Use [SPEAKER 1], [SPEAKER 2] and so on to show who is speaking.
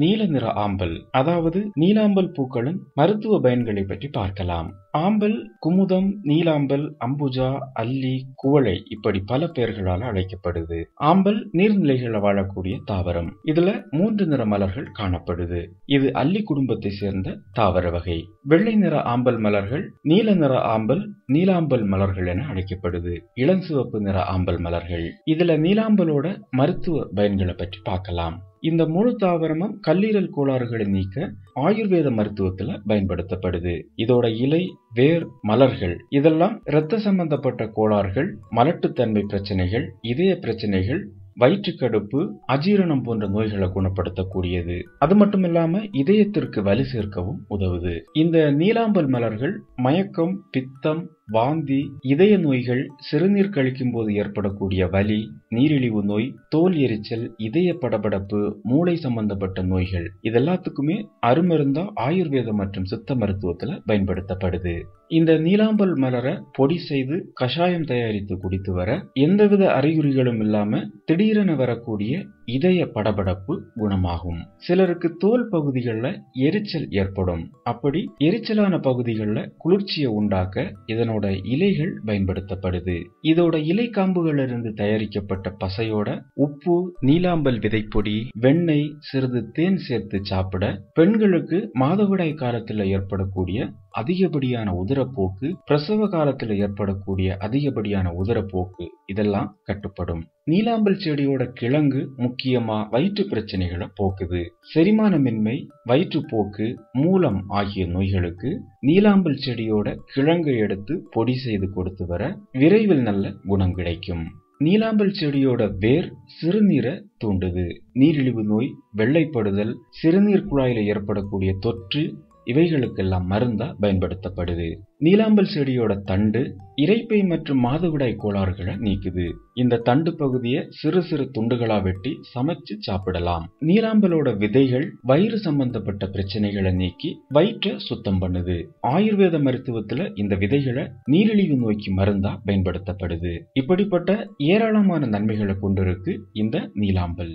[SPEAKER 1] நீல நிற ஆம்பல் அதாவது நீலாம்பல் பூக்களின் மருத்துவ பயன்களை பற்றி பார்க்கலாம் ஆம்பல் குமுதம் நீலாம்பல் அம்புஜா அல்லி குவளை இப்படி பல பெயர்களால் அழைக்கப்படுது ஆம்பல் நீர்நிலைகளில் வாழக்கூடிய தாவரம் இதுல மூன்று நிற மலர்கள் காணப்படுது இது அல்லி குடும்பத்தை சேர்ந்த தாவர வகை வெள்ளை நிற ஆம்பல் மலர்கள் நீல நிற ஆம்பல் நீலாம்பல் மலர்கள் என அழைக்கப்படுது இளஞ்சிவப்பு நிற ஆம்பல் மலர்கள் இதுல நீலாம்பலோட மருத்துவ பயன்களை பற்றி பார்க்கலாம் இந்த முழு தாவரமும் கல்லீரல் கோளாறுகளை நீக்க ஆயுர்வேத மருத்துவத்துல பயன்படுத்தப்படுது இதோட இலை வேர் மலர்கள் இதெல்லாம் இரத்த சம்பந்தப்பட்ட கோளாறுகள் மலட்டுத்தன்மை பிரச்சனைகள் இதய பிரச்சனைகள் வயிற்றுக்கடுப்பு அஜீரணம் போன்ற நோய்களை குணப்படுத்தக்கூடியது அது மட்டும் இல்லாம இதயத்திற்கு வலு சேர்க்கவும் உதவுது இந்த நீலாம்பல் மலர்கள் மயக்கம் பித்தம் வாந்தி இதய நோய்கள் சிறுநீர் கழிக்கும் போது ஏற்படக்கூடிய வலி நீரிழிவு நோய் தோல் எரிச்சல் இதய படபடப்பு மூளை சம்பந்தப்பட்ட நோய்கள் இதெல்லாத்துக்குமே அருமருந்தா ஆயுர்வேதம் மற்றும் சித்த மருத்துவத்துல பயன்படுத்தப்படுது இந்த நீலாம்பல் மலர பொடி செய்து கஷாயம் தயாரித்து குடித்து வர எந்தவித அறிகுறிகளும் இல்லாம திடீரென வரக்கூடிய இதய படபடப்பு குணமாகும் சிலருக்கு தோல் பகுதிகளில் எரிச்சல் ஏற்படும் அப்படி எரிச்சலான பகுதிகளில் குளிர்ச்சியை உண்டாக்க இதனோட இலைகள் பயன்படுத்தப்படுது இதோட இலை காம்புகளிலிருந்து தயாரிக்கப்பட்ட பசையோட உப்பு நீலாம்பல் விதைப்பொடி வெண்ணெய் சிறிது தேன் சேர்த்து சாப்பிட பெண்களுக்கு மாதவிடாய் காலத்தில் ஏற்படக்கூடிய அதிகப்படியான உதரப்போக்கு பிரசவ காலத்தில் ஏற்படக்கூடிய அதிகப்படியான உதரப்போக்கு இதெல்லாம் கட்டுப்படும் நீலாம்பல் செடியோட கிழங்கு முக்கியமா வயிற்று பிரச்சனைகளை போக்குது செரிமானமின்மை வயிற்றுப்போக்கு மூலம் ஆகிய நோய்களுக்கு நீலாம்பல் செடியோட கிழங்கு எடுத்து பொடி செய்து கொடுத்து வர விரைவில் நல்ல குணம் கிடைக்கும் நீலாம்பல் செடியோட வேர் சிறுநீரை தூண்டுது நீரிழிவு நோய் வெள்ளைப்படுதல் சிறுநீர் குழாயில ஏற்படக்கூடிய தொற்று இவைகளுக்கெல்லாம் மருந்தா பயன்படுத்தப்படுது நீலாம்பல் செடியோட தண்டு இறைப்பை மற்றும் மாதவிடாய் கோளாறுகளை நீக்குது இந்த தண்டு பகுதியை சிறு சிறு துண்டுகளா வெட்டி சமைச்சு சாப்பிடலாம் நீலாம்பலோட விதைகள் வயிறு சம்பந்தப்பட்ட பிரச்சனைகளை நீக்கி வயிற்றை சுத்தம் பண்ணுது ஆயுர்வேத மருத்துவத்துல இந்த விதைகளை நீரிழிவு நோய்க்கு மருந்தா பயன்படுத்தப்படுது இப்படிப்பட்ட ஏராளமான நன்மைகளை கொண்டிருக்கு இந்த நீலாம்பல்